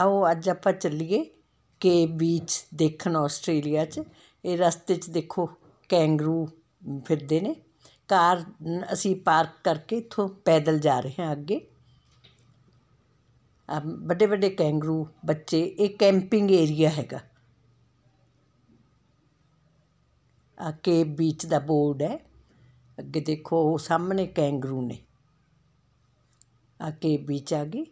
ਆਓ ਅੱਜ ਆਪਾਂ ਚੱਲੀਏ ਕੇ ਬੀਚ ਦੇਖਣ ਆਸਟ੍ਰੇਲੀਆ 'ਚ ਇਹ ਰਸਤੇ 'ਚ ਦੇਖੋ ਕੈਂਗਰੂ ਫਿਰਦੇ ਨੇ ਕਾਰ ਅਸੀਂ ਪਾਰਕ ਕਰਕੇ ਇਥੋਂ ਪੈਦਲ ਜਾ ਰਹੇ ਹਾਂ ਅੱਗੇ ਆ ਵੱਡੇ ਵੱਡੇ ਕੈਂਗਰੂ ਬੱਚੇ ਇਹ ਕੈਂਪਿੰਗ ਏਰੀਆ ਹੈਗਾ ਆ ਕੇ ਬੀਚ ਦਾ ਬੋਰਡ ਹੈ ਅੱਗੇ ਦੇਖੋ ਉਹ ਸਾਹਮਣੇ ਕੈਂਗਰੂ ਨੇ ਆ ਕੇ ਬੀਚ ਆ ਗਈ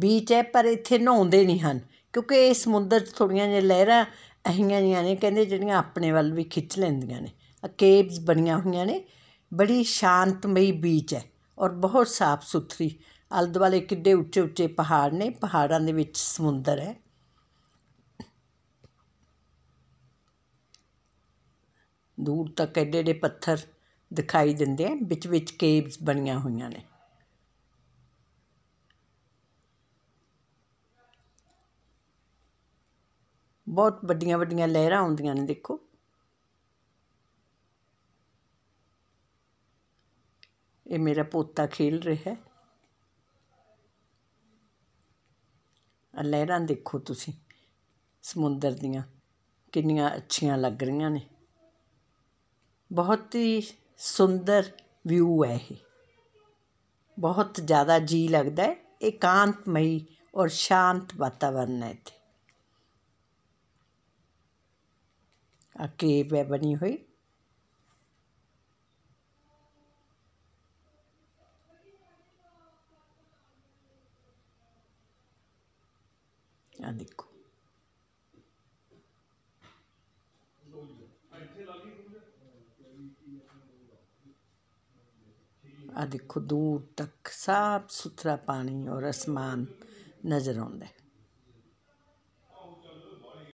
ਬੀਚ ਹੈ ਪਰ ਇੱਥੇ ਨਹਾਉਂਦੇ ਨਹੀਂ ਹਨ ਕਿਉਂਕਿ ਇਹ ਸਮੁੰਦਰ 'ਚ ਥੋੜੀਆਂ ਜਿਹੀਆਂ ਲਹਿਰਾਂ ਅਹੀਆਂ ਜੀਆਂ ਨੇ ਕਹਿੰਦੇ ਜਿਹੜੀਆਂ ਆਪਣੇ ਵੱਲ ਵੀ ਖਿੱਚ ਲੈਂਦੀਆਂ ਨੇ ਕੇਵਸ ਬਣੀਆਂ ਹੋਈਆਂ ਨੇ ਬੜੀ ਸ਼ਾਂਤਮਈ ਬੀਚ ਹੈ ਔਰ ਬਹੁਤ ਸਾਫ਼ ਸੁਥਰੀ ਅਲਦ ਵਾਲੇ ਕਿੱਡੇ ਉੱਚੇ ਉੱਚੇ ਪਹਾੜ ਨੇ ਪਹਾੜਾਂ ਦੇ ਵਿੱਚ ਸਮੁੰਦਰ ਹੈ ਦੂਰ ਤੱਕ ਐਡੇ ਐਡੇ ਪੱਥਰ ਦਿਖਾਈ ਦਿੰਦੇ ਆ ਵਿੱਚ ਵਿੱਚ ਕੇਵਸ ਬਣੀਆਂ ਹੋਈਆਂ ਨੇ ਬਹੁਤ ਵੱਡੀਆਂ ਵੱਡੀਆਂ ਲਹਿਰਾਂ ਆਉਂਦੀਆਂ ਨੇ ਦੇਖੋ ਇਹ ਮੇਰਾ ਪੋਤਾ ਖੇਲ ਰਿਹਾ ਹੈ ਆ ਲਹਿਰਾਂ ਦੇਖੋ ਤੁਸੀਂ ਸਮੁੰਦਰ ਦੀਆਂ ਕਿੰਨੀਆਂ ਅੱਛੀਆਂ ਲੱਗ ਰਹੀਆਂ ਨੇ ਬਹੁਤ ਹੀ ਸੁੰਦਰ ਵਿਊ ਹੈ ਇਹ ਬਹੁਤ ਜ਼ਿਆਦਾ ਜੀ ਲੱਗਦਾ ਹੈ ਇਕਾਂਤਮਈ ਔਰ ਸ਼ਾਂਤ ਵਾਤਾਵਰਨ ਹੈ ਇੱਥੇ ਕੇਪ ਹੈ ਬਣੀ ਹੋਈ ਆ ਦੇਖੋ ਆ ਦੇਖੋ ਦੂਰ ਤੱਕ ਸਾਫ ਸੁਥਰਾ ਪਾਣੀ ਔਰ ਅਸਮਾਨ ਨਜ਼ਰ ਆਉਂਦਾ ਹੈ